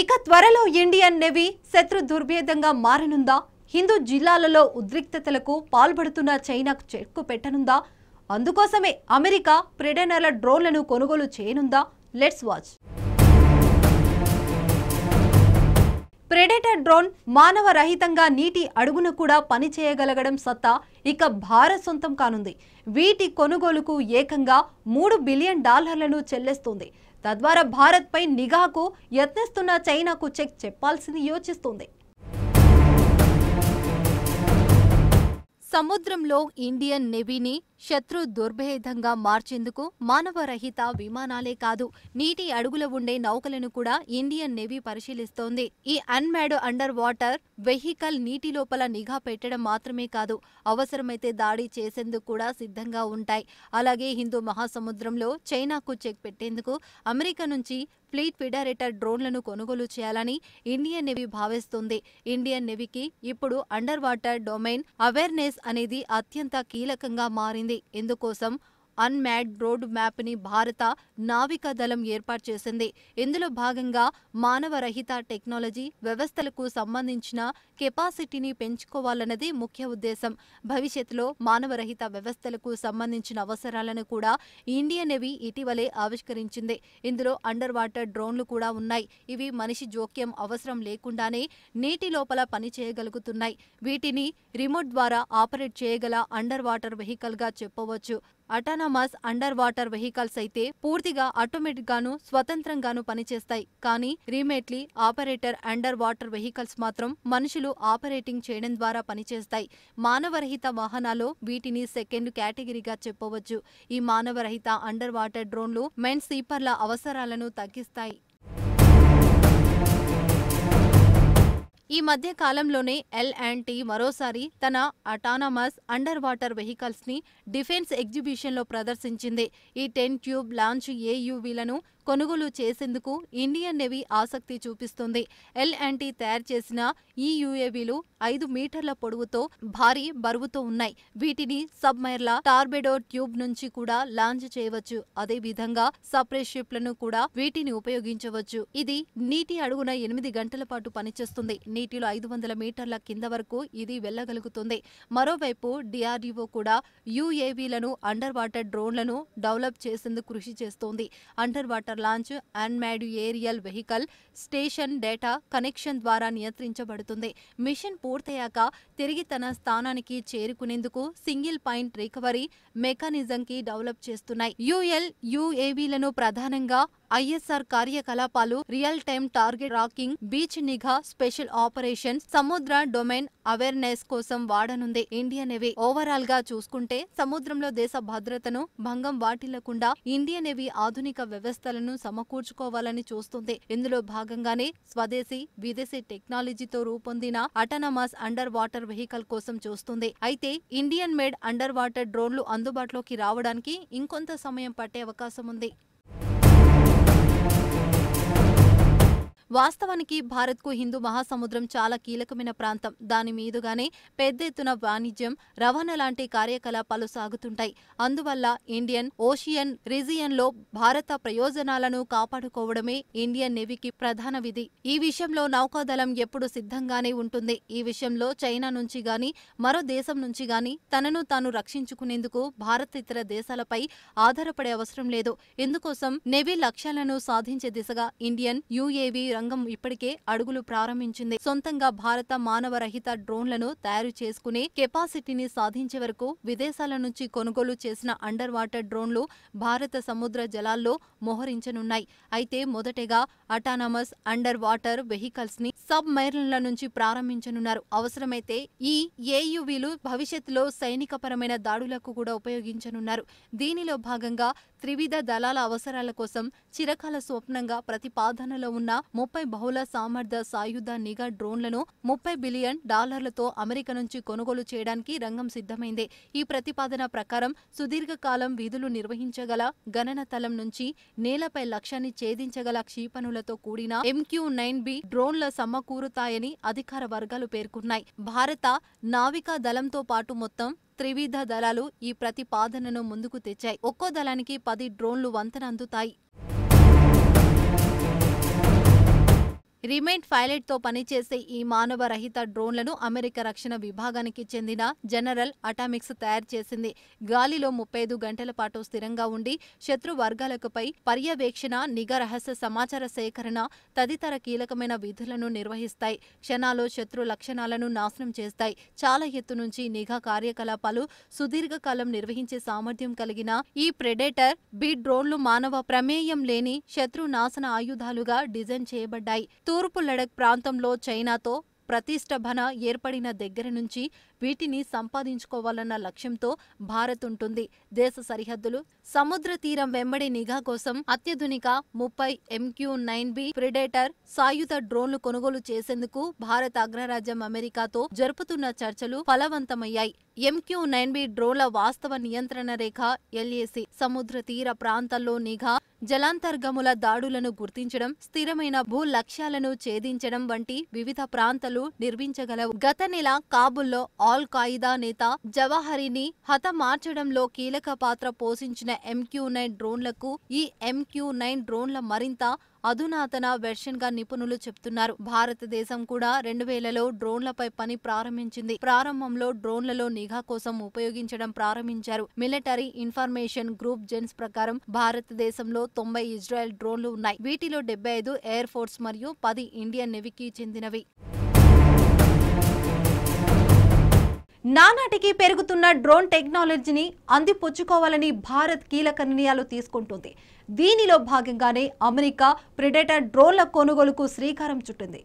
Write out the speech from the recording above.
ఇక త్వరలో Indian navy శత్రు దుర్భేదంగా మారనుందా హిందూ జిల్లాలలో ఉద్రిక్తతలకు పాల్పడుతున్న చైనాకు చెక్కు పెట్టనుందా అందుకోసమే అమెరికా ప్రెడనర్ల డ్రోన్లను కొనుగోలు చేయనుందా లెట్స్ వాచ్ ప్రెడేటర్ డ్రోన్ మానవ రహితంగా నీటి అడుగున కూడా పనిచేయగలగడం సత్తా ఇక భారత్ సొంతం కానుంది వీటి కొనుగోలుకు ఏకంగా మూడు బిలియన్ డాలర్లను చెల్లిస్తుంది తద్వారా భారత్పై నిఘాకు యత్నిస్తున్న చైనాకు చెక్ చెప్పాల్సింది యోచిస్తోంది సముద్రంలో ఇండియన్ నేవీని శత్రు దుర్భేదంగా మార్చేందుకు మానవరహిత విమానాలే కాదు నీటి అడుగుల ఉండే నౌకలను కూడా ఇండియన్ నేవీ పరిశీలిస్తోంది ఈ అన్మ్యాడ్ అండర్ వాటర్ వెహికల్ నీటి లోపల నిఘా పెట్టడం మాత్రమే కాదు అవసరమైతే దాడి చేసేందుకు కూడా సిద్ధంగా ఉంటాయి అలాగే హిందూ మహాసముద్రంలో చైనాకు చెక్ పెట్టేందుకు అమెరికా నుంచి ఫ్లీట్ ఫిడరేటర్ డ్రోన్లను కొనుగోలు చేయాలని ఇండియన్ నేవీ భావిస్తుంది ఇండియన్ నేవీకి ఇప్పుడు అండర్ వాటర్ డొమైన్ అవేర్నెస్ అనేది అత్యంత కీలకంగా మారింది ఇందుకోసం అన్మ్యాడ్ మ్యాప్ మ్యాప్ని భారత నావికా దళం ఏర్పాటు చేసింది ఇందులో భాగంగా మానవరహిత టెక్నాలజీ వ్యవస్థలకు సంబంధించిన కెపాసిటీని పెంచుకోవాలన్నది ముఖ్య ఉద్దేశం భవిష్యత్తులో మానవరహిత వ్యవస్థలకు సంబంధించిన అవసరాలను కూడా ఇండియన్ నేవీ ఇటీవలే ఆవిష్కరించింది ఇందులో అండర్ వాటర్ డ్రోన్లు కూడా ఉన్నాయి ఇవి మనిషి జోక్యం అవసరం లేకుండానే నీటి లోపల పనిచేయగలుగుతున్నాయి వీటిని రిమోట్ ద్వారా ఆపరేట్ చేయగల అండర్ వాటర్ వెహికల్గా చెప్పవచ్చు అటానమస్ అండర్ వాటర్ వెహికల్స్ అయితే పూర్తిగా గాను స్వతంత్రంగాను పనిచేస్తాయి కానీ remotely operator under water vehicles మాత్రం మనుషులు ఆపరేటింగ్ చేయడం ద్వారా పనిచేస్తాయి మానవరహిత వాహనాల్లో వీటిని సెకండ్ కేటగిరీగా చెప్పవచ్చు ఈ మానవరహిత అండర్ వాటర్ డ్రోన్లు మెన్ స్లీపర్ల అవసరాలను తగ్గిస్తాయి ఈ మధ్య కాలంలోనే ఎల్ అండ్ టీ మరోసారి తన అటానమస్ అండర్ వాటర్ వెహికల్స్ని డిఫెన్స్ ఎగ్జిబిషన్లో ప్రదర్శించింది ఈ టెన్ ట్యూబ్ లాంచ్ ఏయూవీలను కొనుగోలు చేసేందుకు ఇండియన్ నేవీ ఆసక్తి చూపిస్తుంది ఎల్ అండ్ టీ తయారు చేసిన ఈ యుఏవీలు ఐదు మీటర్ల పొడవుతో భారీ బరువుతో ఉన్నాయి వీటిని సబ్మైర్ల టార్బెడో ట్యూబ్ నుంచి కూడా లాంచ్ చేయవచ్చు అదే విధంగా కూడా వీటిని ఉపయోగించవచ్చు ఇది నీటి అడుగున ఎనిమిది గంటల పాటు పనిచేస్తుంది నీటిలో ఐదు వందల మీటర్ల కింద వరకు ఇది వెళ్ళగలుగుతుంది మరోవైపు డిఆర్డీఓ కూడా యుఏవీలను అండర్ వాటర్ డ్రోన్లను డెవలప్ చేసేందుకు కృషి చేస్తోంది under water launch unmanned aerial vehicle station data connection ద్వారా నియంత్రించబడుతుంది మిషన్ పూర్తయ్యాక తిరిగి తన స్థానానికి చేరుకునేందుకు సింగిల్ పాయింట్ రికవరీ మెకానిజంకి డెవలప్ చేస్తున్నాయి యుఎల్ యుఏవీలను ప్రధానంగా ఐఎస్ఆర్ కార్యకలాపాలు real time target tracking beach నిఘా స్పెషల్ ఆపరేషన్ సముద్ర డొమైన్ అవేర్నెస్ కోసం వాడనుంది ఇండియన్ నేవీ ఓవరాల్ గా చూసుకుంటే సముద్రంలో దేశ భద్రతను భంగం వాటిల్లకుండా ఇండియన్ నేవీ ఆధునిక వ్యవస్థలను సమకూర్చుకోవాలని చూస్తుంది ఇందులో భాగంగానే స్వదేశీ విదేశీ టెక్నాలజీతో రూపొందిన అటనమస్ అండర్ వాటర్ వెహికల్ కోసం చూస్తుంది అయితే ఇండియన్ మేడ్ అండర్ వాటర్ డ్రోన్లు అందుబాటులోకి రావడానికి ఇంకొంత సమయం పట్టే అవకాశం ఉంది వాస్తవానికి భారత్కు హిందూ మహాసముద్రం చాలా కీలకమైన ప్రాంతం దాని మీదుగానే పెద్ద ఎత్తున వాణిజ్యం రవాణా లాంటి కార్యకలాపాలు సాగుతుంటాయి అందువల్ల ఇండియన్ ఓషియన్ రిజియన్లో భారత ప్రయోజనాలను కాపాడుకోవడమే ఇండియన్ నేవీకి ప్రధాన విధి ఈ విషయంలో నౌకాదళం ఎప్పుడు సిద్ధంగానే ఉంటుంది ఈ విషయంలో చైనా నుంచి గాని మరో దేశం నుంచి గాని తనను తాను రక్షించుకునేందుకు భారత్ ఇతర దేశాలపై ఆధారపడే అవసరం లేదు ఇందుకోసం నేవీ లక్ష్యాలను సాధించే దిశగా ఇండియన్ యుఏవీ రంగం ఇప్పటికే అడుగులు ప్రారంభించింది సొంతంగా భారత మానవరహిత డ్రోన్లను తయారు చేసుకునే కెపాసిటీని సాధించే వరకు విదేశాల నుంచి కొనుగోలు చేసిన అండర్ వాటర్ డ్రోన్లు భారత సముద్ర జలాల్లో మోహరించనున్నాయి అయితే మొదటగా అటానమస్ అండర్ వాటర్ వెహికల్స్ ని సబ్ మైర్ల నుంచి ప్రారంభించనున్నారు అవసరమైతే ఈ ఏయువీలు భవిష్యత్తులో సైనిక పరమైన దాడులకు కూడా ఉపయోగించనున్నారు దీనిలో భాగంగా త్రివిధ దళాల అవసరాల కోసం చిరకాల స్వప్నంగా ప్రతిపాదనలో ఉన్న ముప్పై బహుళ సామర్థ్య సాయుధ నిఘా డ్రోన్లను ముప్పై బిలియన్ డాలర్లతో అమెరికా నుంచి కొనుగోలు చేయడానికి రంగం సిద్ధమైంది ఈ ప్రతిపాదన ప్రకారం సుదీర్ఘకాలం విధులు నిర్వహించగల గణన తలం నుంచి నేలపై లక్ష్యాన్ని ఛేదించగల క్షీపణులతో కూడిన ఎంక్యూ నైన్ బి డ్రోన్ల సమకూరుతాయని అధికార వర్గాలు పేర్కొన్నాయి భారత నావికా దళంతో పాటు మొత్తం త్రివిధ దళాలు ఈ ప్రతిపాదనను ముందుకు తెచ్చాయి ఒక్కో దళానికి పది డ్రోన్లు వంతన అందుతాయి రిమైండ్ పైలట్తో పనిచేసే ఈ మానవరహిత డ్రోన్లను అమెరికా రక్షణ విభాగానికి చెందిన జనరల్ అటామిక్స్ తయారు చేసింది గాలిలో ముప్పై గంటల పాటు స్థిరంగా ఉండి శత్రు వర్గాలకుపై పర్యవేక్షణ నిఘా రహస్య సమాచార సేకరణ తదితర కీలకమైన విధులను నిర్వహిస్తాయి క్షణాలు శత్రు లక్షణాలను నాశనం చేస్తాయి చాలా ఎత్తు నుంచి నిఘా కార్యకలాపాలు సుదీర్ఘకాలం నిర్వహించే సామర్థ్యం కలిగిన ఈ ప్రెడేటర్ బి డ్రోన్లు మానవ ప్రమేయం లేని శత్రు నాశన ఆయుధాలుగా డిజైన్ చేయబడ్డాయి తూర్పు లడక్ ప్రాంతంలో చైనాతో ప్రతిష్టభన ఏర్పడిన దగ్గర నుంచి వీటిని సంపాదించుకోవాలన్న లక్ష్యంతో భారత్ ఉంటుంది దేశ సరిహద్దులు సముద్ర తీరం వెంబడి నిఘా కోసం అత్యాధునిక ముప్పై ఎంక్యూ నైన్ బి ప్రిడేటర్ సాయుధ డ్రోన్లు కొనుగోలు చేసేందుకు భారత అగ్రరాజ్యం అమెరికాతో జరుపుతున్న చర్చలు ఫలవంతమయ్యాయి ఎంక్యూ నైన్ బి డ్రోన్ల వాస్తవ నియంత్రణ రేఖ ఎల్ఏసి సముద్ర తీర ప్రాంతాల్లో నిఘా జలాంతర్గముల దాడులను గుర్తించడం స్థిరమైన భూ లక్ష్యాలను ఛేదించడం వంటి వివిధ ప్రాంతాలు నిర్మించగలవు గత నెల కాబుల్లో ఆల్ ఖాయిదా నేత జవహరిని హతమార్చడంలో కీలక పాత్ర పోషించిన ఎంక్యూ నైన్ డ్రోన్లకు ఈ ఎంక్యూ నైన్ డ్రోన్ల మరింత అధునాతన వెర్షన్ గా నిపుణులు చెప్తున్నారు భారతదేశం కూడా రెండు వేలలో డ్రోన్లపై పని ప్రారంభించింది ప్రారంభంలో డ్రోన్లలో నిఘా కోసం ఉపయోగించడం ప్రారంభించారు మిలిటరీ ఇన్ఫర్మేషన్ గ్రూప్ జెన్స్ ప్రకారం భారతదేశంలో తొంభై ఇజ్రాయెల్ డ్రోన్లు ఉన్నాయి వీటిలో డెబ్బై ఐదు ఎయిర్ ఫోర్స్ మరియు పది ఇండియన్ నెవీకి చెందినవి నానాటికి పెరుగుతున్న డ్రోన్ టెక్నాలజీని అందిపుచ్చుకోవాలని భారత్ కీలక నిర్ణయాలు తీసుకుంటుంది దీనిలో భాగంగానే అమెరికా ప్రిడేటర్ డ్రోన్ల కొనుగోలుకు శ్రీకారం చుట్టింది